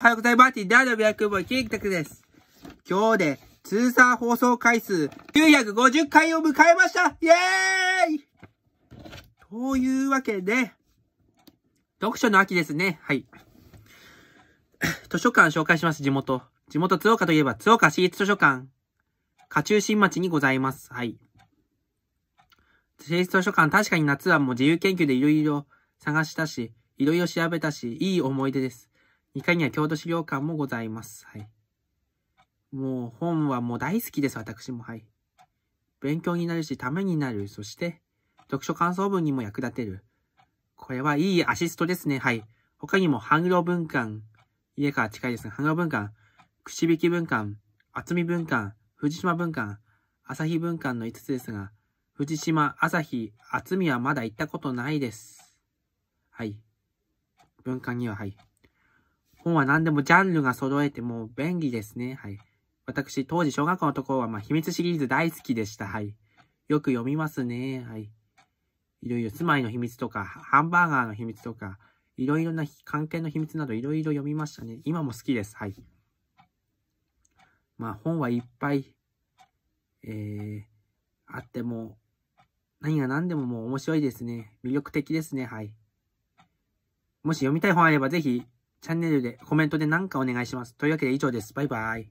おはようございます。ダードビアクボイケーキです。今日で通算放送回数950回を迎えましたイェーイというわけで、読書の秋ですね。はい。図書館紹介します、地元。地元津岡といえば津岡市立図書館。家中新町にございます。はい。市立図書館、確かに夏はもう自由研究でいろいろ探したし、いろいろ調べたし、いい思い出です。2階には郷土資料館もございます。はい。もう本はもう大好きです、私も。はい。勉強になるし、ためになる。そして、読書感想文にも役立てる。これはいいアシストですね。はい。他にも、グ路文館、家から近いですが、グロ文館、し引き文館、厚み文館、藤島文館、朝日文館の5つですが、藤島、朝日、厚みはまだ行ったことないです。はい。文館には、はい。本は何でもジャンルが揃えてもう便利ですね。はい。私、当時小学校のところは、まあ、秘密シリーズ大好きでした。はい。よく読みますね。はい。いろいろ住まいの秘密とか、ハンバーガーの秘密とか、いろいろな関係の秘密などいろいろ読みましたね。今も好きです。はい。まあ本はいっぱい、えー、あっても、何が何でももう面白いですね。魅力的ですね。はい。もし読みたい本あればぜひチャンネルでコメントで何かお願いします。というわけで以上です。バイバイ。